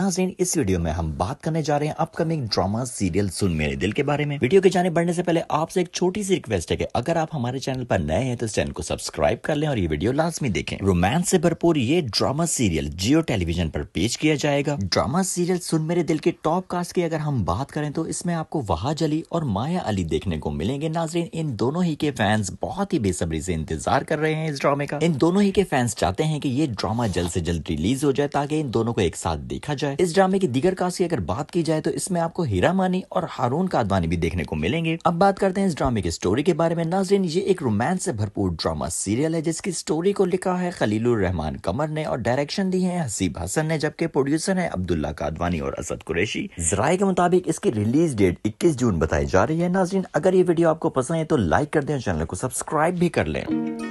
नाजरीन इस वीडियो में हम बात करने जा रहे हैं अपकमिंग ड्रामा सीरियल सुन मेरे दिल के बारे में वीडियो के जाने बढ़ने से पहले आपसे एक छोटी सी रिक्वेस्ट है कि अगर आप हमारे चैनल पर नए हैं तो इस चैनल को सब्सक्राइब कर लें और ये वीडियो लाजमी देखें रोमांस से भरपूर ये ड्रामा सीरियल जियो टेलीविजन पर पेश किया जाएगा ड्रामा सीरियल सुन मेरे दिल के टॉप कास्ट की अगर हम बात करें तो इसमें आपको वहाज अली और माया अली देखने को मिलेंगे नाजरीन इन दोनों ही के फैंस बहुत ही बेसब्री से इंतजार कर रहे हैं इस ड्रामे का इन दोनों ही के फैंस चाहते हैं कि ये ड्रामा जल्द से जल्द रिलीज हो जाए ताकि इन दोनों को एक साथ देखा जाए जाए इस ड्रामे की दिगर कास्ट की अगर बात की जाए तो इसमें आपको हीरा मानी और हारून कादवानी भी देखने को मिलेंगे अब बात करते हैं इस ड्रामे की स्टोरी के बारे में नाजरीन ये एक रोमांस से भरपूर ड्रामा सीरियल है जिसकी स्टोरी को लिखा है खलीलुर रहमान कमर ने और डायरेक्शन दी है हसीब हसन ने जबकि प्रोड्यूसर है अब्दुल्ला कादवानी और असद कुरेशी जराये के मुताबिक इसकी रिलीज डेट इक्कीस जून बताई जा रही है नाजरीन अगर ये वीडियो आपको पसंद है तो लाइक कर दें चैनल को सब्सक्राइब भी कर लें